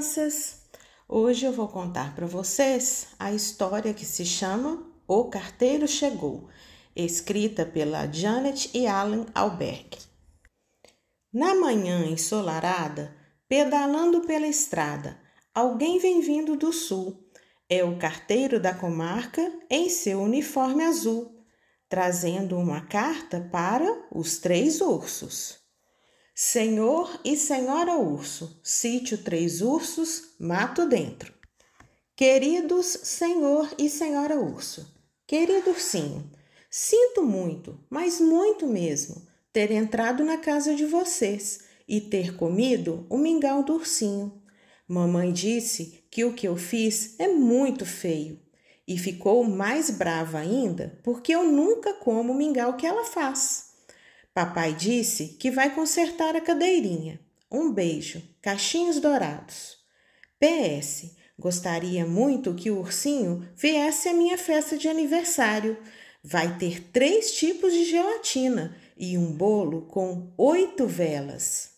crianças, hoje eu vou contar para vocês a história que se chama O Carteiro Chegou, escrita pela Janet e Alan Alberg. Na manhã ensolarada, pedalando pela estrada, alguém vem vindo do sul. É o carteiro da comarca em seu uniforme azul, trazendo uma carta para os três ursos. Senhor e Senhora Urso, sítio Três Ursos, mato dentro. Queridos Senhor e Senhora Urso, querido ursinho, sinto muito, mas muito mesmo, ter entrado na casa de vocês e ter comido o mingau do ursinho. Mamãe disse que o que eu fiz é muito feio e ficou mais brava ainda porque eu nunca como o mingau que ela faz. Papai disse que vai consertar a cadeirinha. Um beijo. Caixinhos dourados. PS. Gostaria muito que o ursinho viesse à minha festa de aniversário. Vai ter três tipos de gelatina e um bolo com oito velas.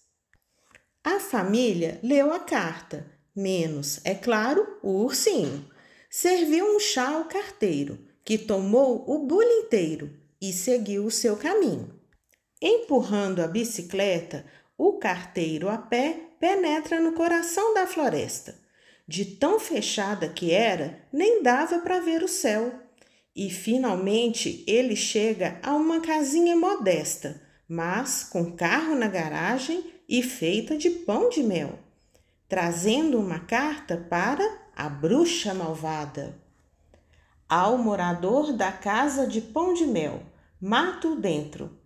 A família leu a carta, menos, é claro, o ursinho. Serviu um chá ao carteiro, que tomou o bolo inteiro e seguiu o seu caminho. Empurrando a bicicleta, o carteiro a pé penetra no coração da floresta. De tão fechada que era, nem dava para ver o céu. E finalmente ele chega a uma casinha modesta, mas com carro na garagem e feita de pão de mel, trazendo uma carta para a bruxa malvada. Ao morador da casa de pão de mel, mato dentro,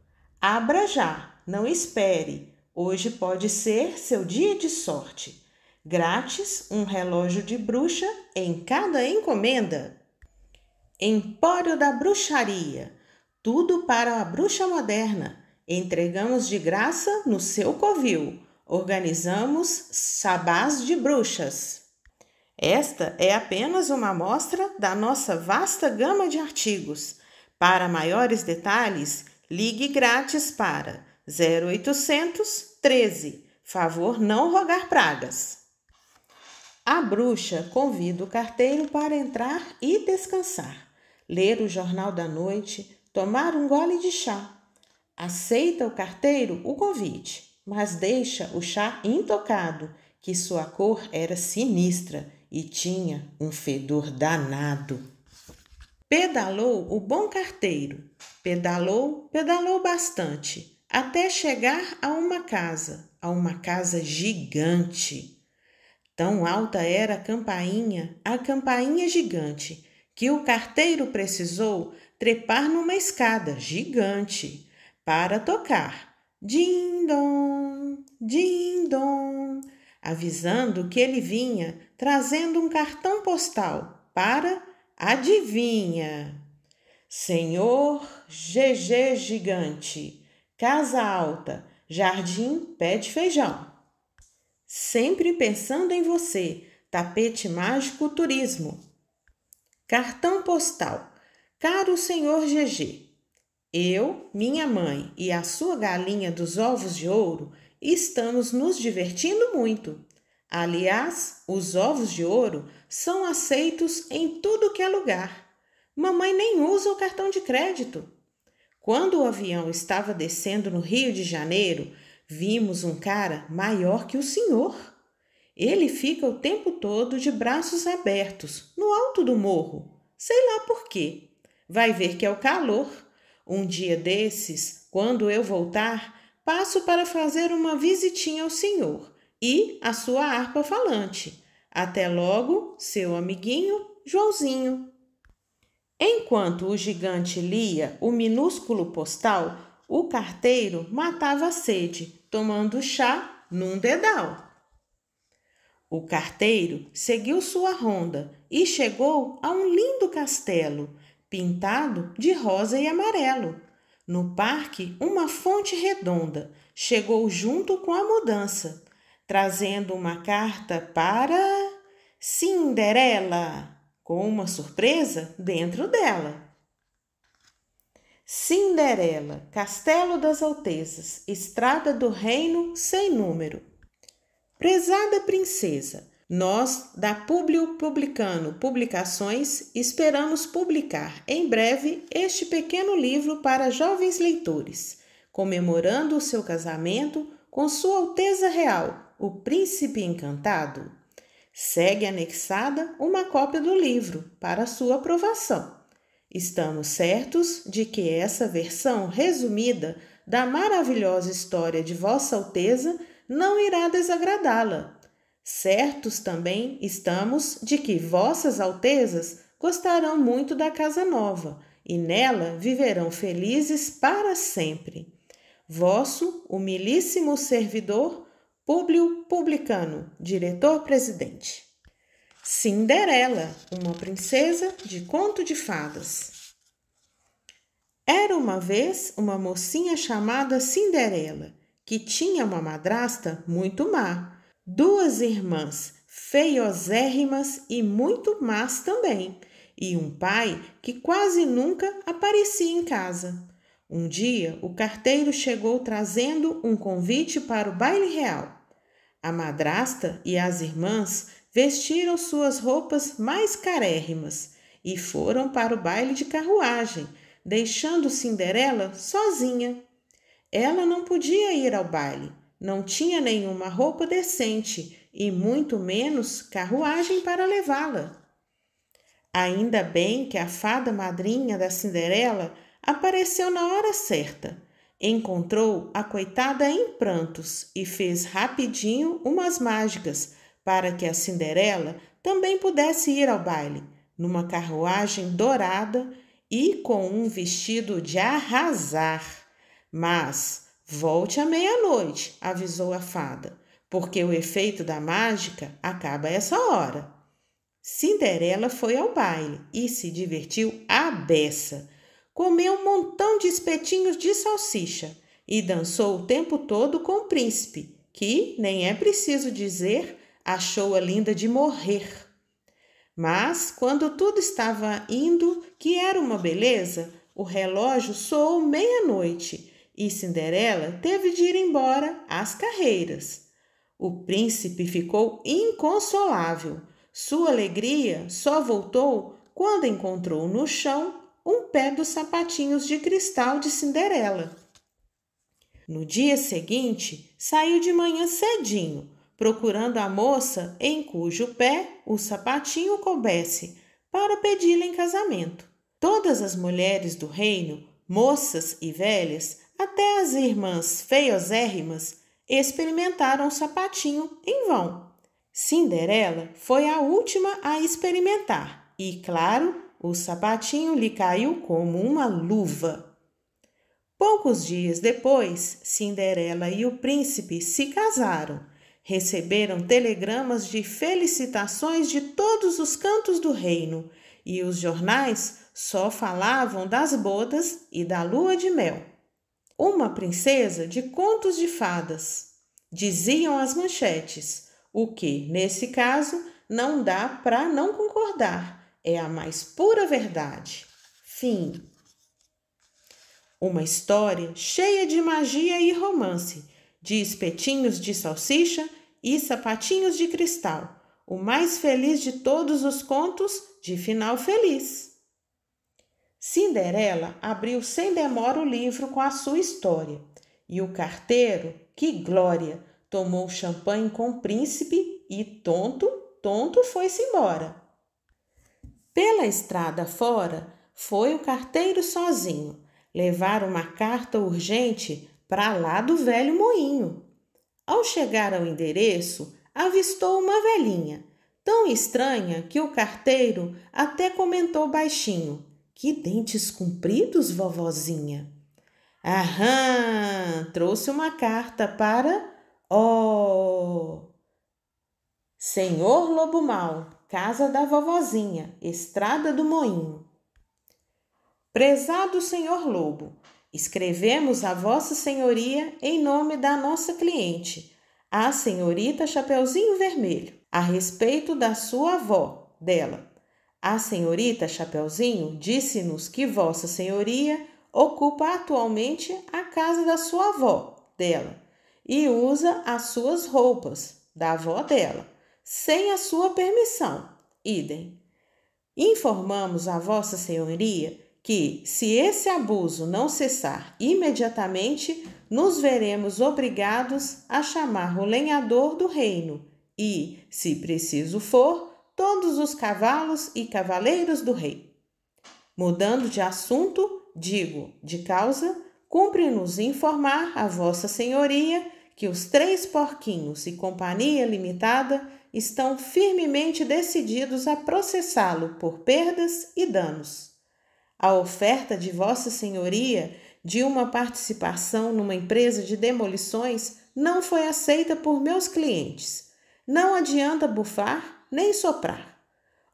Abra já, não espere. Hoje pode ser seu dia de sorte. Grátis, um relógio de bruxa em cada encomenda. Empório da Bruxaria. Tudo para a bruxa moderna. Entregamos de graça no seu covil. Organizamos sabás de bruxas. Esta é apenas uma amostra da nossa vasta gama de artigos. Para maiores detalhes, Ligue grátis para 0800 13. Favor não rogar pragas. A bruxa convida o carteiro para entrar e descansar, ler o jornal da noite, tomar um gole de chá. Aceita o carteiro o convite, mas deixa o chá intocado, que sua cor era sinistra e tinha um fedor danado. Pedalou o bom carteiro, pedalou, pedalou bastante, até chegar a uma casa, a uma casa gigante. Tão alta era a campainha, a campainha gigante, que o carteiro precisou trepar numa escada gigante para tocar. Dindom, dindom, avisando que ele vinha trazendo um cartão postal para Adivinha? Senhor GG Gigante, Casa Alta, Jardim Pé de Feijão. Sempre pensando em você, Tapete Mágico Turismo. Cartão postal. Caro senhor GG, eu, minha mãe e a sua galinha dos ovos de ouro estamos nos divertindo muito. Aliás, os ovos de ouro são aceitos em tudo que é lugar. Mamãe nem usa o cartão de crédito. Quando o avião estava descendo no Rio de Janeiro, vimos um cara maior que o senhor. Ele fica o tempo todo de braços abertos, no alto do morro. Sei lá por quê. Vai ver que é o calor. Um dia desses, quando eu voltar, passo para fazer uma visitinha ao senhor e à sua harpa falante. Até logo, seu amiguinho Joãozinho. Enquanto o gigante lia o minúsculo postal, o carteiro matava a sede, tomando chá num dedal. O carteiro seguiu sua ronda e chegou a um lindo castelo, pintado de rosa e amarelo. No parque, uma fonte redonda chegou junto com a mudança, trazendo uma carta para. Cinderela, com uma surpresa dentro dela. Cinderela, Castelo das Altezas, Estrada do Reino sem número. Prezada princesa, nós, da Publio Publicano Publicações, esperamos publicar em breve este pequeno livro para jovens leitores, comemorando o seu casamento com Sua Alteza Real, o Príncipe Encantado. Segue anexada uma cópia do livro para sua aprovação. Estamos certos de que essa versão resumida da maravilhosa história de Vossa Alteza não irá desagradá-la. Certos também estamos de que Vossas Altezas gostarão muito da Casa Nova e nela viverão felizes para sempre. Vosso humilíssimo servidor Públio Publicano, diretor-presidente. Cinderela, uma princesa de conto de fadas. Era uma vez uma mocinha chamada Cinderela, que tinha uma madrasta muito má, duas irmãs feiosérrimas e muito más também, e um pai que quase nunca aparecia em casa. Um dia, o carteiro chegou trazendo um convite para o baile real. A madrasta e as irmãs vestiram suas roupas mais carérrimas e foram para o baile de carruagem, deixando Cinderela sozinha. Ela não podia ir ao baile, não tinha nenhuma roupa decente e muito menos carruagem para levá-la. Ainda bem que a fada madrinha da Cinderela apareceu na hora certa Encontrou a coitada em prantos e fez rapidinho umas mágicas para que a Cinderela também pudesse ir ao baile, numa carruagem dourada e com um vestido de arrasar. Mas volte à meia-noite, avisou a fada, porque o efeito da mágica acaba essa hora. Cinderela foi ao baile e se divertiu à beça comeu um montão de espetinhos de salsicha e dançou o tempo todo com o príncipe, que, nem é preciso dizer, achou-a linda de morrer. Mas, quando tudo estava indo, que era uma beleza, o relógio soou meia-noite e Cinderela teve de ir embora às carreiras. O príncipe ficou inconsolável. Sua alegria só voltou quando encontrou no chão um pé dos sapatinhos de cristal de Cinderela. No dia seguinte, saiu de manhã cedinho, procurando a moça em cujo pé o sapatinho coubesse, para pedi-la em casamento. Todas as mulheres do reino, moças e velhas, até as irmãs feiosérrimas, experimentaram o sapatinho em vão. Cinderela foi a última a experimentar e, claro, o sapatinho lhe caiu como uma luva. Poucos dias depois, Cinderela e o príncipe se casaram. Receberam telegramas de felicitações de todos os cantos do reino, e os jornais só falavam das bodas e da lua de mel. Uma princesa de contos de fadas, diziam as manchetes, o que, nesse caso, não dá para não concordar é a mais pura verdade. Fim. Uma história cheia de magia e romance, de espetinhos de salsicha e sapatinhos de cristal, o mais feliz de todos os contos de final feliz. Cinderela abriu sem demora o livro com a sua história, e o carteiro, que glória, tomou champanhe com o príncipe e tonto, tonto foi-se embora. Pela estrada fora, foi o carteiro sozinho levar uma carta urgente para lá do velho moinho. Ao chegar ao endereço, avistou uma velhinha, tão estranha que o carteiro até comentou baixinho: Que dentes compridos, vovozinha! Aham! Trouxe uma carta para. Oh! Senhor Lobo Mal. Casa da Vovozinha, Estrada do Moinho. Prezado Senhor Lobo, escrevemos a Vossa Senhoria em nome da nossa cliente, a Senhorita Chapeuzinho Vermelho, a respeito da sua avó, dela. A Senhorita Chapeuzinho disse-nos que Vossa Senhoria ocupa atualmente a casa da sua avó, dela, e usa as suas roupas, da avó dela sem a sua permissão. Idem. Informamos a Vossa Senhoria que, se esse abuso não cessar imediatamente, nos veremos obrigados a chamar o lenhador do reino e, se preciso for, todos os cavalos e cavaleiros do rei. Mudando de assunto, digo, de causa, cumpre-nos informar a Vossa Senhoria que os três porquinhos e companhia limitada estão firmemente decididos a processá-lo por perdas e danos. A oferta de Vossa Senhoria de uma participação numa empresa de demolições não foi aceita por meus clientes. Não adianta bufar nem soprar.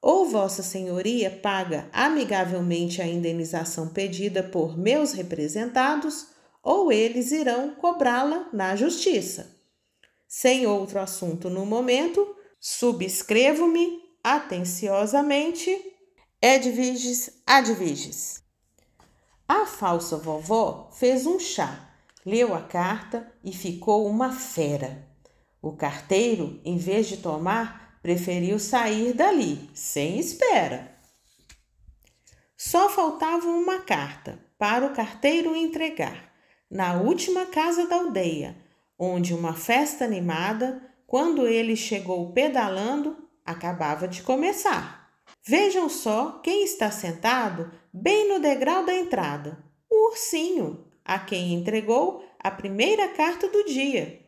Ou Vossa Senhoria paga amigavelmente a indenização pedida por meus representados, ou eles irão cobrá-la na justiça. Sem outro assunto no momento, Subscrevo-me atenciosamente. Edviges Adviges. A falsa vovó fez um chá, leu a carta e ficou uma fera. O carteiro, em vez de tomar, preferiu sair dali, sem espera. Só faltava uma carta para o carteiro entregar, na última casa da aldeia, onde uma festa animada quando ele chegou pedalando, acabava de começar. Vejam só quem está sentado bem no degrau da entrada: o ursinho, a quem entregou a primeira carta do dia.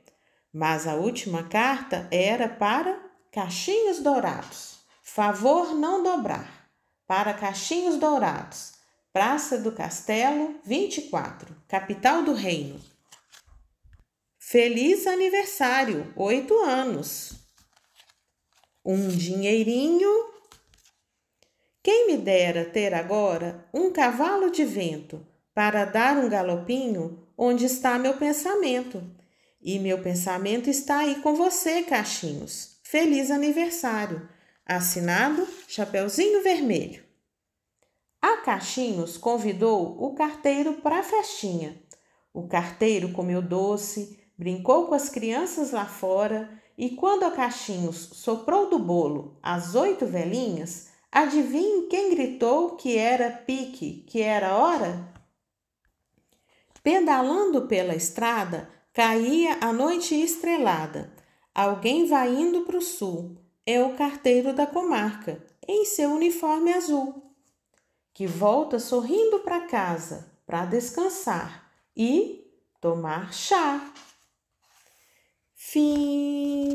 Mas a última carta era para Caixinhos dourados. Favor não dobrar. Para Caixinhos dourados. Praça do Castelo, 24, capital do reino. Feliz aniversário, oito anos. Um dinheirinho. Quem me dera ter agora um cavalo de vento para dar um galopinho onde está meu pensamento. E meu pensamento está aí com você, Caixinhos. Feliz aniversário. Assinado Chapeuzinho Vermelho. A Caixinhos convidou o carteiro para a festinha. O carteiro comeu doce, brincou com as crianças lá fora e, quando a Caixinhos soprou do bolo as oito velhinhas, adivinhe quem gritou que era pique, que era hora? Pedalando pela estrada, caía a noite estrelada. Alguém vai indo para o sul. É o carteiro da comarca, em seu uniforme azul, que volta sorrindo para casa para descansar e tomar chá. fin.